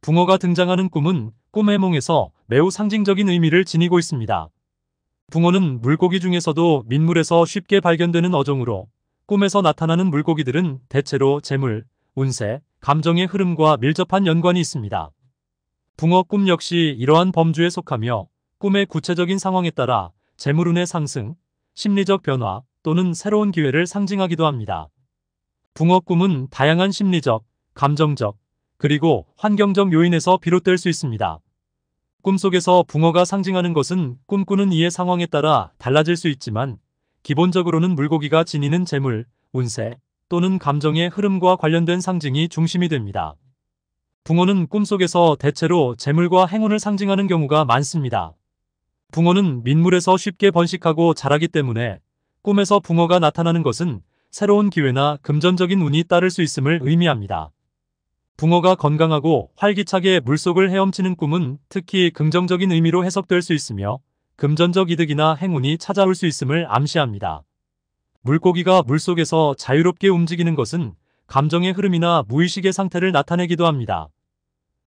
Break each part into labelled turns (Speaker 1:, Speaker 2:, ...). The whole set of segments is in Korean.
Speaker 1: 붕어가 등장하는 꿈은 꿈의몽에서 매우 상징적인 의미를 지니고 있습니다. 붕어는 물고기 중에서도 민물에서 쉽게 발견되는 어종으로 꿈에서 나타나는 물고기들은 대체로 재물, 운세, 감정의 흐름과 밀접한 연관이 있습니다. 붕어 꿈 역시 이러한 범주에 속하며 꿈의 구체적인 상황에 따라 재물운의 상승, 심리적 변화 또는 새로운 기회를 상징하기도 합니다. 붕어 꿈은 다양한 심리적, 감정적, 그리고 환경적 요인에서 비롯될 수 있습니다. 꿈속에서 붕어가 상징하는 것은 꿈꾸는 이의 상황에 따라 달라질 수 있지만 기본적으로는 물고기가 지니는 재물, 운세 또는 감정의 흐름과 관련된 상징이 중심이 됩니다. 붕어는 꿈속에서 대체로 재물과 행운을 상징하는 경우가 많습니다. 붕어는 민물에서 쉽게 번식하고 자라기 때문에 꿈에서 붕어가 나타나는 것은 새로운 기회나 금전적인 운이 따를 수 있음을 의미합니다. 붕어가 건강하고 활기차게 물속을 헤엄치는 꿈은 특히 긍정적인 의미로 해석될 수 있으며 금전적 이득이나 행운이 찾아올 수 있음을 암시합니다. 물고기가 물속에서 자유롭게 움직이는 것은 감정의 흐름이나 무의식의 상태를 나타내기도 합니다.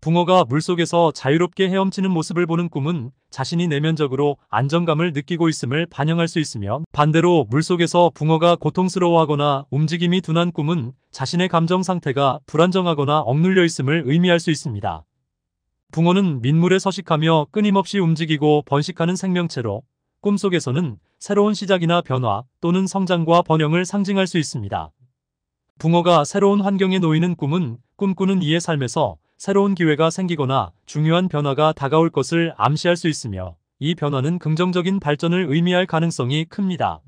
Speaker 1: 붕어가 물속에서 자유롭게 헤엄치는 모습을 보는 꿈은 자신이 내면적으로 안정감을 느끼고 있음을 반영할 수 있으며 반대로 물속에서 붕어가 고통스러워하거나 움직임이 둔한 꿈은 자신의 감정 상태가 불안정하거나 억눌려 있음을 의미할 수 있습니다. 붕어는 민물에 서식하며 끊임없이 움직이고 번식하는 생명체로 꿈속에서는 새로운 시작이나 변화 또는 성장과 번영을 상징할 수 있습니다. 붕어가 새로운 환경에 놓이는 꿈은 꿈꾸는 이의 삶에서 새로운 기회가 생기거나 중요한 변화가 다가올 것을 암시할 수 있으며 이 변화는 긍정적인 발전을 의미할 가능성이 큽니다.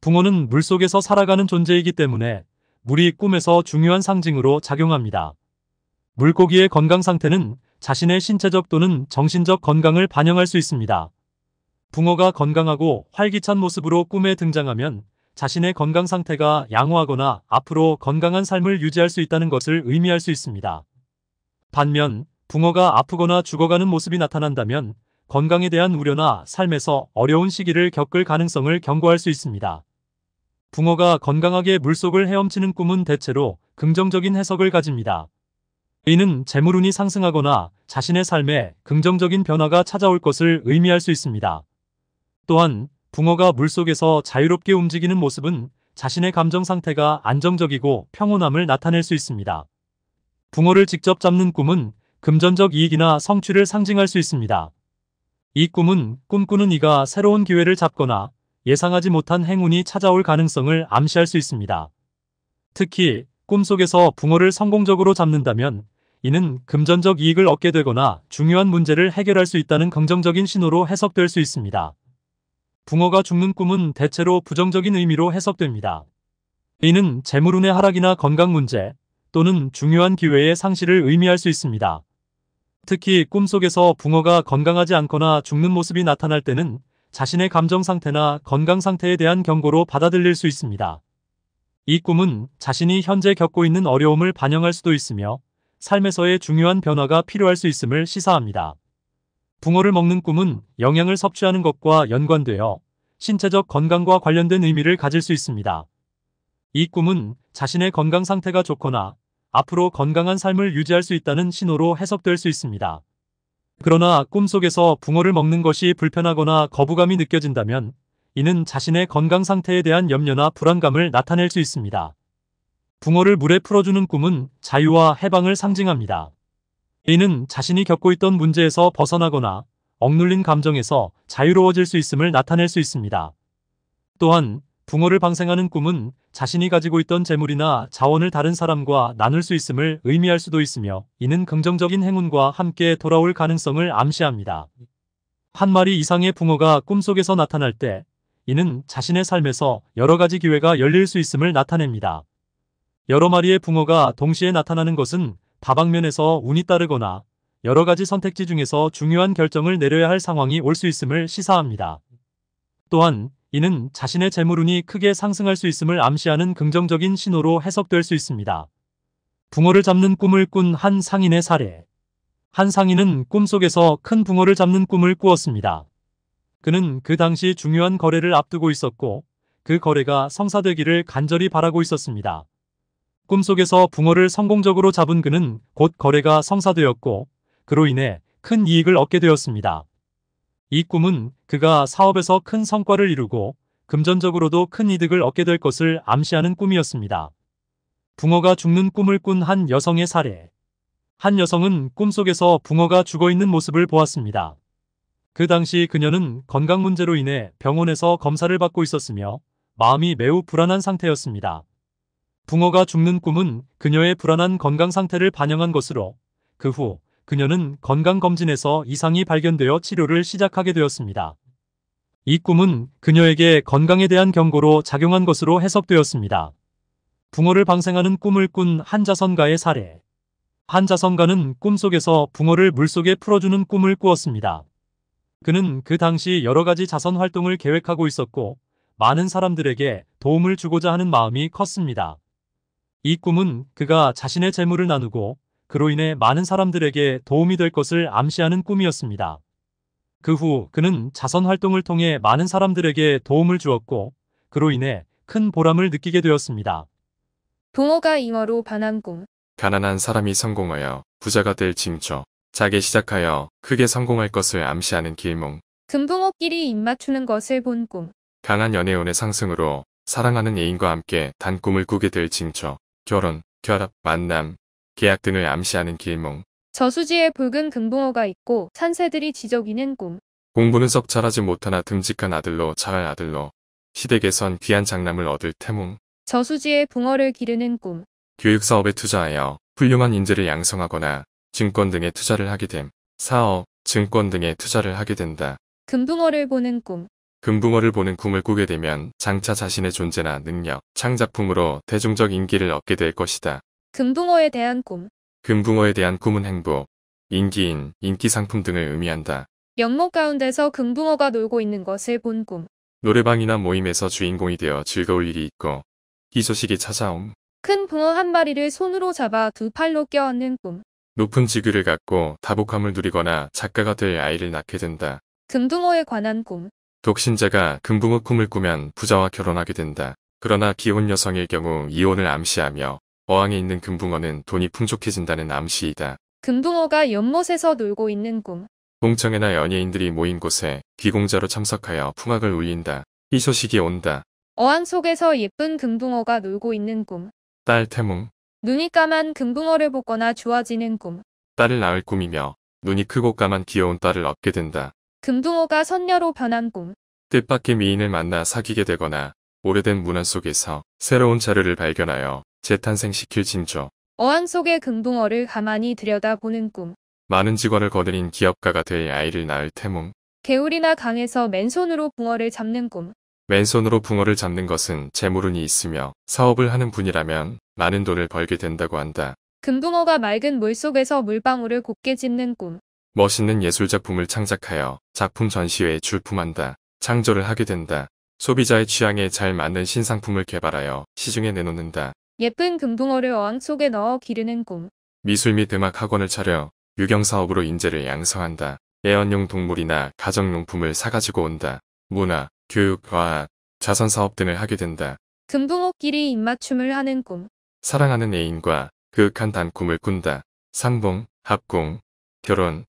Speaker 1: 붕어는 물속에서 살아가는 존재이기 때문에 물이 꿈에서 중요한 상징으로 작용합니다. 물고기의 건강 상태는 자신의 신체적 또는 정신적 건강을 반영할 수 있습니다. 붕어가 건강하고 활기찬 모습으로 꿈에 등장하면 자신의 건강 상태가 양호하거나 앞으로 건강한 삶을 유지할 수 있다는 것을 의미할 수 있습니다. 반면 붕어가 아프거나 죽어가는 모습이 나타난다면 건강에 대한 우려나 삶에서 어려운 시기를 겪을 가능성을 경고할 수 있습니다. 붕어가 건강하게 물속을 헤엄치는 꿈은 대체로 긍정적인 해석을 가집니다. 이는 재물운이 상승하거나 자신의 삶에 긍정적인 변화가 찾아올 것을 의미할 수 있습니다. 또한 붕어가 물속에서 자유롭게 움직이는 모습은 자신의 감정 상태가 안정적이고 평온함을 나타낼 수 있습니다. 붕어를 직접 잡는 꿈은 금전적 이익이나 성취를 상징할 수 있습니다. 이 꿈은 꿈꾸는 이가 새로운 기회를 잡거나 예상하지 못한 행운이 찾아올 가능성을 암시할 수 있습니다. 특히 꿈속에서 붕어를 성공적으로 잡는다면 이는 금전적 이익을 얻게 되거나 중요한 문제를 해결할 수 있다는 긍정적인 신호로 해석될 수 있습니다. 붕어가 죽는 꿈은 대체로 부정적인 의미로 해석됩니다. 이는 재물운의 하락이나 건강 문제, 또는 중요한 기회의 상실을 의미할 수 있습니다. 특히 꿈속에서 붕어가 건강하지 않거나 죽는 모습이 나타날 때는 자신의 감정 상태나 건강 상태에 대한 경고로 받아들일 수 있습니다. 이 꿈은 자신이 현재 겪고 있는 어려움을 반영할 수도 있으며 삶에서의 중요한 변화가 필요할 수 있음을 시사합니다. 붕어를 먹는 꿈은 영양을 섭취하는 것과 연관되어 신체적 건강과 관련된 의미를 가질 수 있습니다. 이 꿈은 자신의 건강 상태가 좋거나 앞으로 건강한 삶을 유지할 수 있다는 신호로 해석될 수 있습니다. 그러나 꿈속에서 붕어를 먹는 것이 불편하거나 거부감이 느껴진다면 이는 자신의 건강 상태에 대한 염려나 불안감을 나타낼 수 있습니다. 붕어를 물에 풀어주는 꿈은 자유와 해방을 상징합니다. 이는 자신이 겪고 있던 문제에서 벗어나거나 억눌린 감정에서 자유로워질 수 있음을 나타낼 수 있습니다. 또한 붕어를 방생하는 꿈은 자신이 가지고 있던 재물이나 자원을 다른 사람과 나눌 수 있음을 의미할 수도 있으며 이는 긍정적인 행운과 함께 돌아올 가능성을 암시합니다. 한 마리 이상의 붕어가 꿈속에서 나타날 때 이는 자신의 삶에서 여러 가지 기회가 열릴 수 있음을 나타냅니다. 여러 마리의 붕어가 동시에 나타나는 것은 다방면에서 운이 따르거나 여러 가지 선택지 중에서 중요한 결정을 내려야 할 상황이 올 수 있음을 시사합니다. 또한 이는 자신의 재물운이 크게 상승할 수 있음을 암시하는 긍정적인 신호로 해석될 수 있습니다. 붕어를 잡는 꿈을 꾼 한 상인의 사례 한 상인은 꿈속에서 큰 붕어를 잡는 꿈을 꾸었습니다. 그는 그 당시 중요한 거래를 앞두고 있었고 그 거래가 성사되기를 간절히 바라고 있었습니다. 꿈속에서 붕어를 성공적으로 잡은 그는 곧 거래가 성사되었고 그로 인해 큰 이익을 얻게 되었습니다. 이 꿈은 그가 사업에서 큰 성과를 이루고 금전적으로도 큰 이득을 얻게 될 것을 암시하는 꿈이었습니다. 붕어가 죽는 꿈을 꾼 한 여성의 사례 한 여성은 꿈속에서 붕어가 죽어있는 모습을 보았습니다. 그 당시 그녀는 건강 문제로 인해 병원에서 검사를 받고 있었으며 마음이 매우 불안한 상태였습니다. 붕어가 죽는 꿈은 그녀의 불안한 건강 상태를 반영한 것으로 그후 그녀는 건강검진에서 이상이 발견되어 치료를 시작하게 되었습니다. 이 꿈은 그녀에게 건강에 대한 경고로 작용한 것으로 해석되었습니다. 붕어를 방생하는 꿈을 꾼 한자선가의 사례 한자선가는 꿈속에서 붕어를 물속에 풀어주는 꿈을 꾸었습니다. 그는 그 당시 여러 가지 자선 활동을 계획하고 있었고 많은 사람들에게 도움을 주고자 하는 마음이 컸습니다. 이 꿈은 그가 자신의 재물을 나누고 그로 인해 많은 사람들에게 도움이 될 것을 암시하는 꿈이었습니다. 그 후 그는 자선 활동을 통해 많은 사람들에게 도움을 주었고 그로 인해 큰 보람을 느끼게 되었습니다.
Speaker 2: 동호가 잉어로 반한 꿈
Speaker 3: 가난한 사람이 성공하여 부자가 될 징조 자기 시작하여 크게 성공할 것을 암시하는 길몽
Speaker 2: 금붕어끼리 입맞추는 것을 본꿈
Speaker 3: 강한 연애운의 상승으로 사랑하는 애인과 함께 단꿈을 꾸게 될 징조 결혼, 결합, 만남, 계약 등을 암시하는 길몽.
Speaker 2: 저수지에 붉은 금붕어가 있고 산새들이 지저귀는 꿈.
Speaker 3: 공부는 썩 잘하지 못하나 듬직한 아들로 잘할 아들로 시댁에선 귀한 장남을 얻을 태몽.
Speaker 2: 저수지에 붕어를 기르는 꿈.
Speaker 3: 교육사업에 투자하여 훌륭한 인재를 양성하거나 증권 등에 투자를 하게 됨. 사업, 증권 등에 투자를 하게 된다.
Speaker 2: 금붕어를 보는 꿈.
Speaker 3: 금붕어를 보는 꿈을 꾸게 되면 장차 자신의 존재나 능력, 창작품으로 대중적 인기를 얻게 될 것이다.
Speaker 2: 금붕어에 대한 꿈.
Speaker 3: 금붕어에 대한 꿈은 행복, 인기인, 인기 상품 등을 의미한다.
Speaker 2: 연못 가운데서 금붕어가 놀고 있는 것을 본 꿈.
Speaker 3: 노래방이나 모임에서 주인공이 되어 즐거울 일이 있고 이 소식이 찾아옴.
Speaker 2: 큰 붕어 한 마리를 손으로 잡아 두 팔로 껴안는 꿈.
Speaker 3: 높은 지위를 갖고 다복함을 누리거나 작가가 될 아이를 낳게 된다.
Speaker 2: 금붕어에 관한 꿈.
Speaker 3: 독신자가 금붕어 꿈을 꾸면 부자와 결혼하게 된다. 그러나 기혼 여성일 경우 이혼을 암시하며 어항에 있는 금붕어는 돈이 풍족해진다는 암시이다.
Speaker 2: 금붕어가 연못에서 놀고 있는 꿈.
Speaker 3: 동청회나 연예인들이 모인 곳에 귀공자로 참석하여 풍악을 울린다. 이 소식이 온다.
Speaker 2: 어항 속에서 예쁜 금붕어가 놀고 있는 꿈.
Speaker 3: 딸 태몽.
Speaker 2: 눈이 까만 금붕어를 보거나 좋아지는 꿈.
Speaker 3: 딸을 낳을 꿈이며 눈이 크고 까만 귀여운 딸을 얻게 된다.
Speaker 2: 금붕어가 선녀로 변한 꿈.
Speaker 3: 뜻밖의 미인을 만나 사귀게 되거나 오래된 문화 속에서 새로운 자료를 발견하여 재탄생시킬 징조.
Speaker 2: 어항 속의 금붕어를 가만히 들여다보는 꿈.
Speaker 3: 많은 직원을 거느린 기업가가 될 아이를 낳을 태몽.
Speaker 2: 개울이나 강에서 맨손으로 붕어를 잡는 꿈.
Speaker 3: 맨손으로 붕어를 잡는 것은 재물운이 있으며 사업을 하는 분이라면 많은 돈을 벌게 된다고 한다.
Speaker 2: 금붕어가 맑은 물속에서 물방울을 곱게 짚는 꿈.
Speaker 3: 멋있는 예술 작품을 창작하여 작품 전시회에 출품한다. 창조를 하게 된다. 소비자의 취향에 잘 맞는 신상품을 개발하여 시중에 내놓는다.
Speaker 2: 예쁜 금붕어를 어항 속에 넣어 기르는 꿈.
Speaker 3: 미술 및 음악 학원을 차려 유경 사업으로 인재를 양성한다. 애완용 동물이나 가정용품을 사가지고 온다. 문화, 교육, 과학, 자선 사업 등을 하게 된다.
Speaker 2: 금붕어끼리 입맞춤을 하는 꿈.
Speaker 3: 사랑하는 애인과 그윽한 단꿈을 꾼다. 상봉, 합공, 결혼,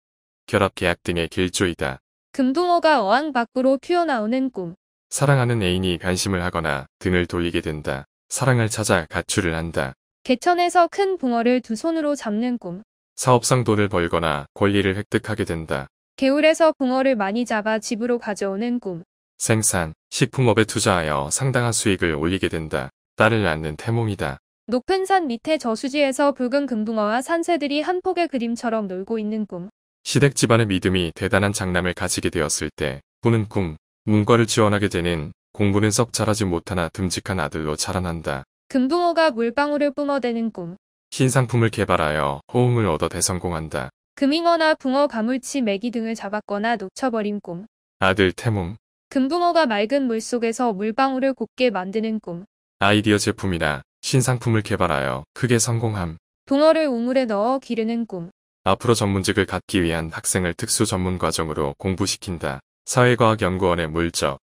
Speaker 3: 결합계약 등의 길조이다.
Speaker 2: 금붕어가 어항 밖으로 튀어나오는 꿈.
Speaker 3: 사랑하는 애인이 관심을 하거나 등을 돌리게 된다. 사랑을 찾아 가출을 한다.
Speaker 2: 개천에서 큰 붕어를 두 손으로 잡는 꿈.
Speaker 3: 사업상 돈을 벌거나 권리를 획득하게 된다.
Speaker 2: 개울에서 붕어를 많이 잡아 집으로 가져오는 꿈.
Speaker 3: 생산, 식품업에 투자하여 상당한 수익을 올리게 된다. 딸을 낳는 태몽이다.
Speaker 2: 높은 산 밑에 저수지에서 붉은 금붕어와 산새들이 한 폭의 그림처럼 놀고 있는 꿈.
Speaker 3: 시댁 집안의 믿음이 대단한 장남을 가지게 되었을 때 꾸는 꿈, 문과를 지원하게 되는 공부는 썩 잘하지 못하나 듬직한 아들로 자라난다.
Speaker 2: 금붕어가 물방울을 뿜어대는 꿈.
Speaker 3: 신상품을 개발하여 호응을 얻어 대성공한다.
Speaker 2: 금잉어나 붕어 가물치 메기 등을 잡았거나 놓쳐버린 꿈.
Speaker 3: 아들 태몽.
Speaker 2: 금붕어가 맑은 물속에서 물방울을 곱게 만드는 꿈.
Speaker 3: 아이디어 제품이나 신상품을 개발하여 크게 성공함.
Speaker 2: 붕어를 우물에 넣어 기르는 꿈.
Speaker 3: 앞으로 전문직을 갖기 위한 학생을 특수 전문 과정으로 공부시킨다. 사회과학연구원의 물적,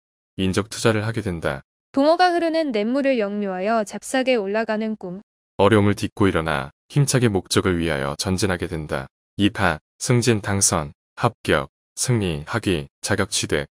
Speaker 3: 인적 투자를 하게 된다.
Speaker 2: 동어가 흐르는 냇물을 역류하여 잽싸게 올라가는 꿈.
Speaker 3: 어려움을 딛고 일어나 힘차게 목적을 위하여 전진하게 된다. 2파, 승진 당선, 합격, 승리, 학위, 자격 취득,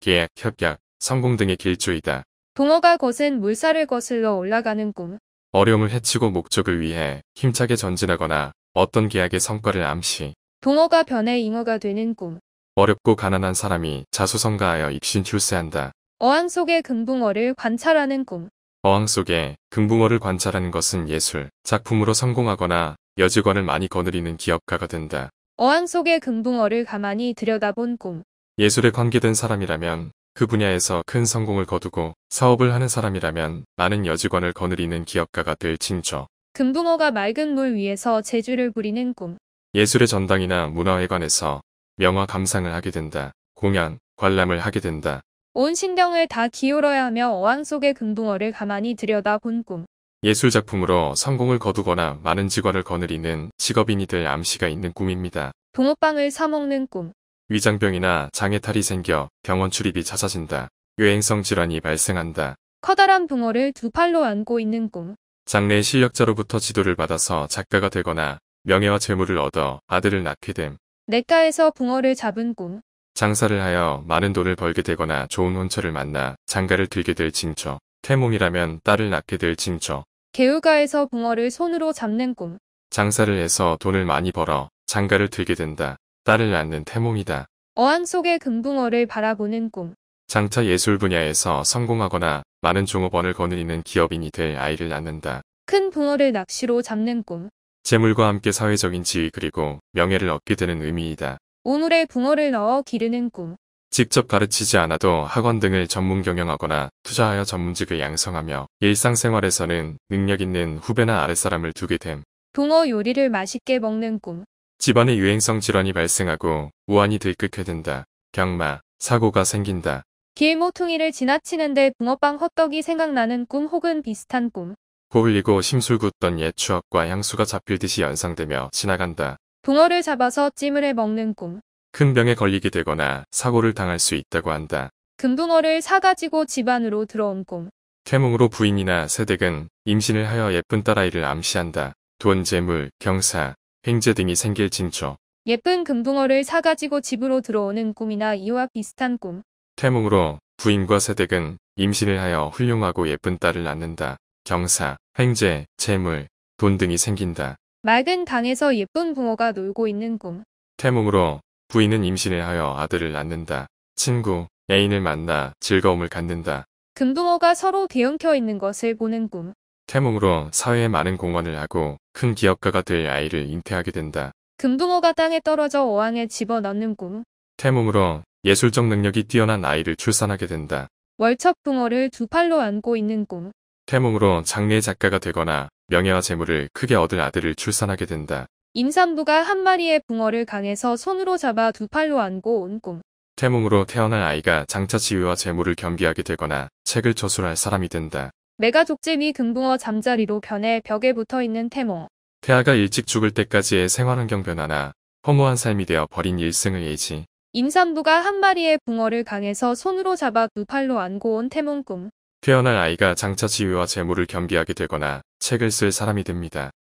Speaker 3: 계약, 협약, 성공 등의 길조이다.
Speaker 2: 동어가 거센 물살을 거슬러 올라가는 꿈.
Speaker 3: 어려움을 해치고 목적을 위해 힘차게 전진하거나 어떤 계약의 성과를 암시.
Speaker 2: 동어가 변해 잉어가 되는 꿈.
Speaker 3: 어렵고 가난한 사람이 자수성가하여 입신 출세한다.
Speaker 2: 어항 속의 금붕어를 관찰하는 꿈.
Speaker 3: 어항 속에 금붕어를 관찰하는 것은 예술, 작품으로 성공하거나 여직원을 많이 거느리는 기업가가 된다.
Speaker 2: 어항 속의 금붕어를 가만히 들여다본 꿈.
Speaker 3: 예술에 관계된 사람이라면 그 분야에서 큰 성공을 거두고 사업을 하는 사람이라면 많은 여직원을 거느리는 기업가가 될 징조.
Speaker 2: 금붕어가 맑은 물 위에서 재주를 부리는 꿈.
Speaker 3: 예술의 전당이나 문화회관에서 명화 감상을 하게 된다. 공연, 관람을 하게 된다.
Speaker 2: 온 신경을 다 기울어야 하며 어항 속의 금붕어를 가만히 들여다본 꿈.
Speaker 3: 예술 작품으로 성공을 거두거나 많은 직원을 거느리는 직업인이 될 암시가 있는 꿈입니다.
Speaker 2: 붕어빵을 사먹는 꿈.
Speaker 3: 위장병이나 장애탈이 생겨 병원 출입이 잦아진다. 유행성 질환이 발생한다.
Speaker 2: 커다란 붕어를 두 팔로 안고 있는 꿈.
Speaker 3: 장래 실력자로부터 지도를 받아서 작가가 되거나 명예와 재물을 얻어 아들을 낳게 됨.
Speaker 2: 냇가에서 붕어를 잡은 꿈.
Speaker 3: 장사를 하여 많은 돈을 벌게 되거나 좋은 혼처를 만나 장가를 들게 될 징조. 태몽이라면 딸을 낳게 될 징조.
Speaker 2: 개우가에서 붕어를 손으로 잡는 꿈.
Speaker 3: 장사를 해서 돈을 많이 벌어 장가를 들게 된다. 딸을 낳는 태몽이다.
Speaker 2: 어항 속에 금붕어를 바라보는 꿈.
Speaker 3: 장차 예술 분야에서 성공하거나 많은 종업원을 거느리는 기업인이 될 아이를 낳는다.
Speaker 2: 큰 붕어를 낚시로 잡는 꿈.
Speaker 3: 재물과 함께 사회적인 지위 그리고 명예를 얻게 되는 의미이다.
Speaker 2: 오물에 붕어를 넣어 기르는 꿈.
Speaker 3: 직접 가르치지 않아도 학원 등을 전문 경영하거나 투자하여 전문직을 양성하며 일상생활에서는 능력 있는 후배나 아랫사람을 두게 됨.
Speaker 2: 붕어 요리를 맛있게 먹는 꿈.
Speaker 3: 집안의 유행성 질환이 발생하고 우환이 들끓게 된다. 경마, 사고가 생긴다.
Speaker 2: 길모퉁이를 지나치는데 붕어빵 헛떡이 생각나는 꿈 혹은 비슷한 꿈.
Speaker 3: 고울리고 심술 궂던옛 추억과 향수가 잡힐 듯이 연상되며 지나간다.
Speaker 2: 붕어를 잡아서 찜을 해 먹는 꿈.
Speaker 3: 큰 병에 걸리게 되거나 사고를 당할 수 있다고 한다.
Speaker 2: 금붕어를 사가지고 집안으로 들어온 꿈.
Speaker 3: 태몽으로 부인이나 새댁은 임신을 하여 예쁜 딸아이를 암시한다. 돈, 재물, 경사, 횡재 등이 생길 징조.
Speaker 2: 예쁜 금붕어를 사가지고 집으로 들어오는 꿈이나 이와 비슷한 꿈.
Speaker 3: 태몽으로 부인과 새댁은 임신을 하여 훌륭하고 예쁜 딸을 낳는다. 경사, 횡재, 재물, 돈 등이 생긴다.
Speaker 2: 맑은 강에서 예쁜 붕어가 놀고 있는 꿈.
Speaker 3: 태몽으로 부인은 임신을 하여 아들을 낳는다. 친구, 애인을 만나 즐거움을 갖는다.
Speaker 2: 금붕어가 서로 대응켜 있는 것을 보는 꿈.
Speaker 3: 태몽으로 사회에 많은 공헌을 하고 큰 기업가가 될 아이를 잉태하게 된다.
Speaker 2: 금붕어가 땅에 떨어져 어항에 집어넣는 꿈.
Speaker 3: 태몽으로 예술적 능력이 뛰어난 아이를 출산하게 된다.
Speaker 2: 월척 붕어를 두 팔로 안고 있는 꿈.
Speaker 3: 태몽으로 장래의 작가가 되거나 명예와 재물을 크게 얻을 아들을 출산하게 된다.
Speaker 2: 임산부가 한 마리의 붕어를 강에서 손으로 잡아 두 팔로 안고 온 꿈.
Speaker 3: 태몽으로 태어난 아이가 장차 지위와 재물을 겸비하게 되거나 책을 저술할 사람이 된다.
Speaker 2: 메가족잼이 금붕어 잠자리로 변해 벽에 붙어있는 태몽.
Speaker 3: 태아가 일찍 죽을 때까지의 생활환경 변화나 허무한 삶이 되어 버린 일생을 예지.
Speaker 2: 임산부가 한 마리의 붕어를 강에서 손으로 잡아 두 팔로 안고 온 태몽 꿈.
Speaker 3: 태어할 아이가 장차 지위와 재물을 겸비하게 되거나 책을 쓸 사람이 됩니다.